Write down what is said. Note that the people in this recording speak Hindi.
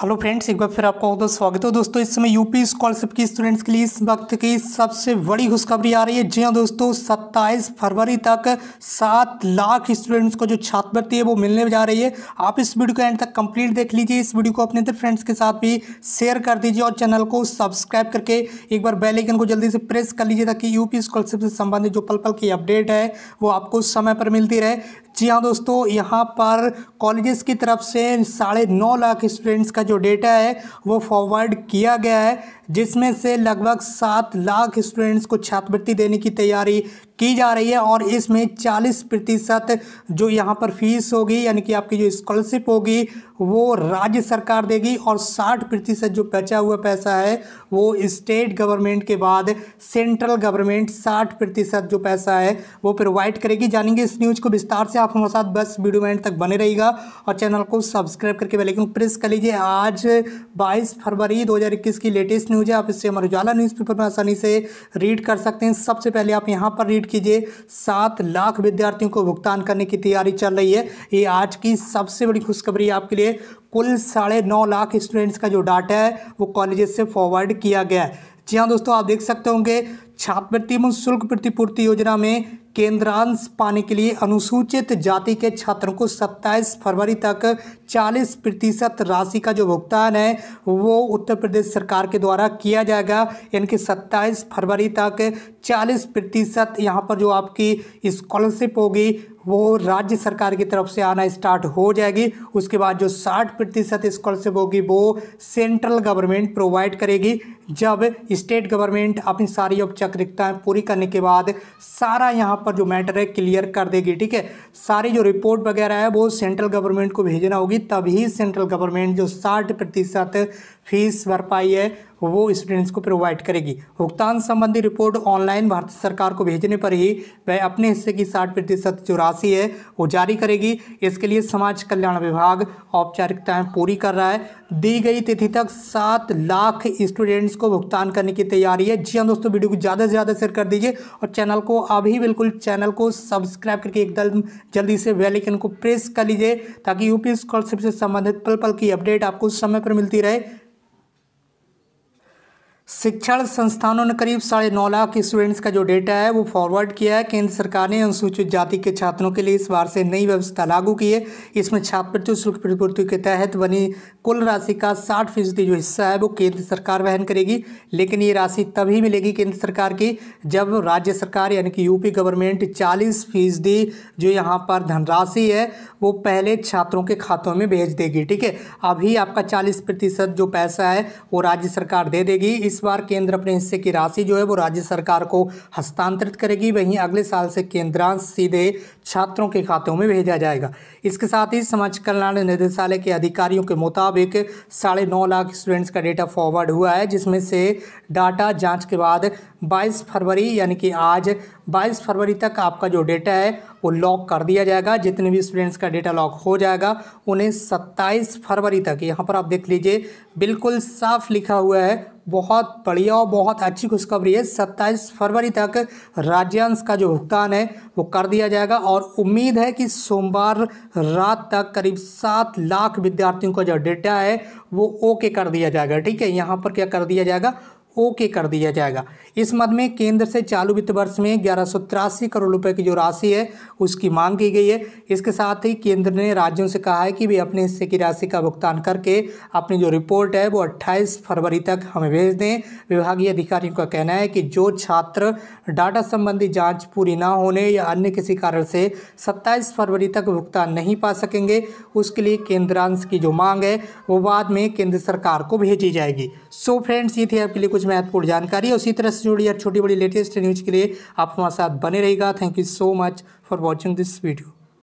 हेलो फ्रेंड्स एक बार फिर आपका बहुत स्वागत है तो दोस्तों इस समय यूपी स्कॉलरशिप की स्टूडेंट्स के लिए इस वक्त की सबसे बड़ी खुशखबरी आ रही है जी हाँ दोस्तों 27 फरवरी तक सात लाख स्टूडेंट्स को जो छात्रवृत्ति है वो मिलने जा रही है आप इस वीडियो को एंड तक कंप्लीट देख लीजिए इस वीडियो को अपने फ्रेंड्स के साथ भी शेयर कर दीजिए और चैनल को सब्सक्राइब करके एक बार बेलेकन को जल्दी से प्रेस कर लीजिए ताकि यूपी स्कॉलरशिप से संबंधित जो पल पल की अपडेट है वो आपको समय पर मिलती रहे जी हाँ दोस्तों यहाँ पर कॉलेजेस की तरफ से साढ़े लाख स्टूडेंट्स का जो डेटा है वो फॉरवर्ड किया गया है जिसमें से लगभग सात लाख स्टूडेंट्स को छात्रवृत्ति देने की तैयारी की जा रही है और इसमें चालीस प्रतिशत जो यहाँ पर फीस होगी यानी कि आपकी जो स्कॉलरशिप होगी वो राज्य सरकार देगी और साठ प्रतिशत जो बचा हुआ पैसा है वो स्टेट गवर्नमेंट के बाद सेंट्रल गवर्नमेंट साठ प्रतिशत जो पैसा है वो प्रोवाइड करेगी जानेंगे इस न्यूज़ को विस्तार से आप हमारे साथ बस वीडियो एंड तक बने रहेगा और चैनल को सब्सक्राइब करके बेलाइकन प्रेस कर लीजिए आज बाईस फरवरी दो की लेटेस्ट न्यूज़ न्यूज़ है आप इससे अमर उजाला न्यूज़पेपर में आसानी से रीड कर सकते हैं सबसे पहले आप यहाँ पर रीड कीजिए सात लाख विद्यार्थियों को भुगतान करने की तैयारी चल रही है ये आज की सबसे बड़ी खुशखबरी आपके लिए कुल साढ़े नौ लाख स्टूडेंट्स का जो डाटा है वो कॉलेजेस से फॉरवर्ड किया गया है जी हाँ दोस्तों आप देख सकते होंगे छात्रवृत्ति एवं शुल्क प्रतिपूर्ति योजना में केंद्रांश पाने के लिए अनुसूचित जाति के छात्रों को 27 फरवरी तक 40 प्रतिशत राशि का जो भुगतान है वो उत्तर प्रदेश सरकार के द्वारा किया जाएगा यानी कि 27 फरवरी तक 40 प्रतिशत यहाँ पर जो आपकी स्कॉलरशिप होगी वो राज्य सरकार की तरफ से आना स्टार्ट हो जाएगी उसके बाद जो 60 प्रतिशत स्कॉलरशिप होगी वो सेंट्रल गवर्नमेंट प्रोवाइड करेगी जब स्टेट गवर्नमेंट अपनी सारी औपचारिकताएँ पूरी करने के बाद सारा यहाँ पर जो मैटर है क्लियर कर देगी ठीक है सारी जो रिपोर्ट वगैरह है वो सेंट्रल गवर्नमेंट को भेजना होगी तभी सेंट्रल गवर्नमेंट जो साठ प्रतिशत फीस भरपाई है वो स्टूडेंट्स को प्रोवाइड करेगी भुगतान संबंधी रिपोर्ट ऑनलाइन भारत सरकार को भेजने पर ही वह अपने हिस्से की साठ प्रतिशत जो राशि है वो जारी करेगी इसके लिए समाज कल्याण विभाग औपचारिकताएं पूरी कर रहा है दी गई तिथि तक सात लाख स्टूडेंट्स को भुगतान करने की तैयारी है जी हाँ दोस्तों वीडियो को ज़्यादा से ज़्यादा शेयर कर दीजिए और चैनल को अभी बिल्कुल चैनल को सब्सक्राइब करके एकदम जल्दी से वेलिकन को प्रेस कर लीजिए ताकि यूपी स्कॉलरशिप से संबंधित पल पल की अपडेट आपको समय पर मिलती रहे शिक्षण संस्थानों ने करीब साढ़े नौ लाख स्टूडेंट्स का जो डेटा है वो फॉरवर्ड किया है केंद्र सरकार ने अनुसूचित जाति के छात्रों के लिए इस बार से नई व्यवस्था लागू की है इसमें छात्रवृत्ति शुल्क प्रतिपूर्ति के तहत बनी कुल राशि का साठ फीसदी जो हिस्सा है वो केंद्र सरकार वहन करेगी लेकिन ये राशि तभी मिलेगी केंद्र सरकार की जब राज्य सरकार यानी कि यूपी गवर्नमेंट चालीस फीसदी जो यहाँ पर धनराशि है वो पहले छात्रों के खातों में भेज देगी ठीक है अभी आपका चालीस प्रतिशत जो पैसा है वो राज्य सरकार दे देगी इस इस बार केंद्र अपने हिस्से की राशि जो है वो राज्य सरकार को हस्तांतरित करेगी वहीं अगले साल से केंद्रांश सीधे छात्रों के खातों में भेजा जाएगा इसके साथ ही समाज कल्याण निदेशालय के अधिकारियों के मुताबिक साढ़े नौ लाख स्टूडेंट्स का डेटा फॉरवर्ड हुआ है जिसमें से डाटा जाँच के बाद बाईस फरवरी यानी कि आज बाईस फरवरी तक आपका जो डेटा है वो लॉक कर दिया जाएगा जितने भी स्टूडेंट्स का डेटा लॉक हो जाएगा उन्हें 27 फरवरी तक यहाँ पर आप देख लीजिए बिल्कुल साफ लिखा हुआ है बहुत बढ़िया और बहुत अच्छी खुशखबरी है सत्ताईस फरवरी तक राज्यांश का जो भुगतान है वो कर दिया जाएगा और उम्मीद है कि सोमवार रात तक करीब सात लाख विद्यार्थियों का जो डेटा है वो ओके कर दिया जाएगा ठीक है यहाँ पर क्या कर दिया जाएगा ओके कर दिया जाएगा इस मद में केंद्र से चालू वित्त वर्ष में ग्यारह करोड़ रुपए की जो राशि है उसकी मांग की गई है इसके साथ ही केंद्र ने राज्यों से कहा है कि वे अपने हिस्से की राशि का भुगतान करके अपनी जो रिपोर्ट है वो अट्ठाईस फरवरी तक हमें भेज दें विभागीय अधिकारियों का कहना है कि जो छात्र डाटा संबंधी जाँच पूरी ना होने या अन्य किसी कारण से सत्ताईस फरवरी तक भुगतान नहीं पा सकेंगे उसके लिए केंद्रांश की जो मांग है वो बाद में केंद्र सरकार को भेजी जाएगी सो फ्रेंड्स ये थे आपके लिए कुछ महत्वपूर्ण जानकारी उसी तरह से जुड़ी और छोटी बड़ी लेटेस्ट न्यूज़ के लिए आप हमारे साथ बने रहेगा thank you so much for watching this video